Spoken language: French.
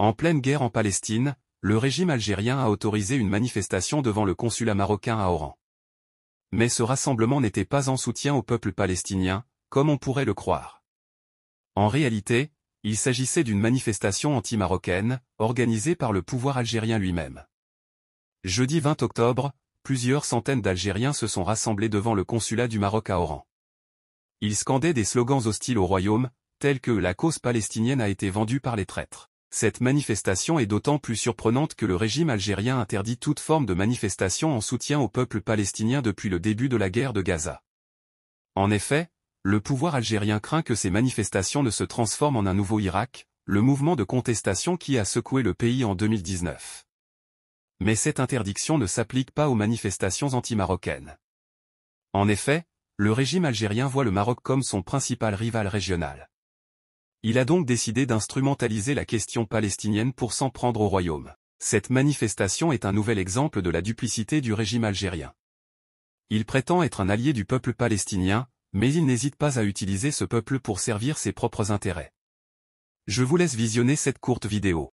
En pleine guerre en Palestine, le régime algérien a autorisé une manifestation devant le consulat marocain à Oran. Mais ce rassemblement n'était pas en soutien au peuple palestinien, comme on pourrait le croire. En réalité, il s'agissait d'une manifestation anti-marocaine, organisée par le pouvoir algérien lui-même. Jeudi 20 octobre, plusieurs centaines d'Algériens se sont rassemblés devant le consulat du Maroc à Oran. Ils scandaient des slogans hostiles au royaume, tels que « la cause palestinienne a été vendue par les traîtres ». Cette manifestation est d'autant plus surprenante que le régime algérien interdit toute forme de manifestation en soutien au peuple palestinien depuis le début de la guerre de Gaza. En effet, le pouvoir algérien craint que ces manifestations ne se transforment en un nouveau Irak, le mouvement de contestation qui a secoué le pays en 2019. Mais cette interdiction ne s'applique pas aux manifestations anti-marocaines. En effet, le régime algérien voit le Maroc comme son principal rival régional. Il a donc décidé d'instrumentaliser la question palestinienne pour s'en prendre au royaume. Cette manifestation est un nouvel exemple de la duplicité du régime algérien. Il prétend être un allié du peuple palestinien, mais il n'hésite pas à utiliser ce peuple pour servir ses propres intérêts. Je vous laisse visionner cette courte vidéo.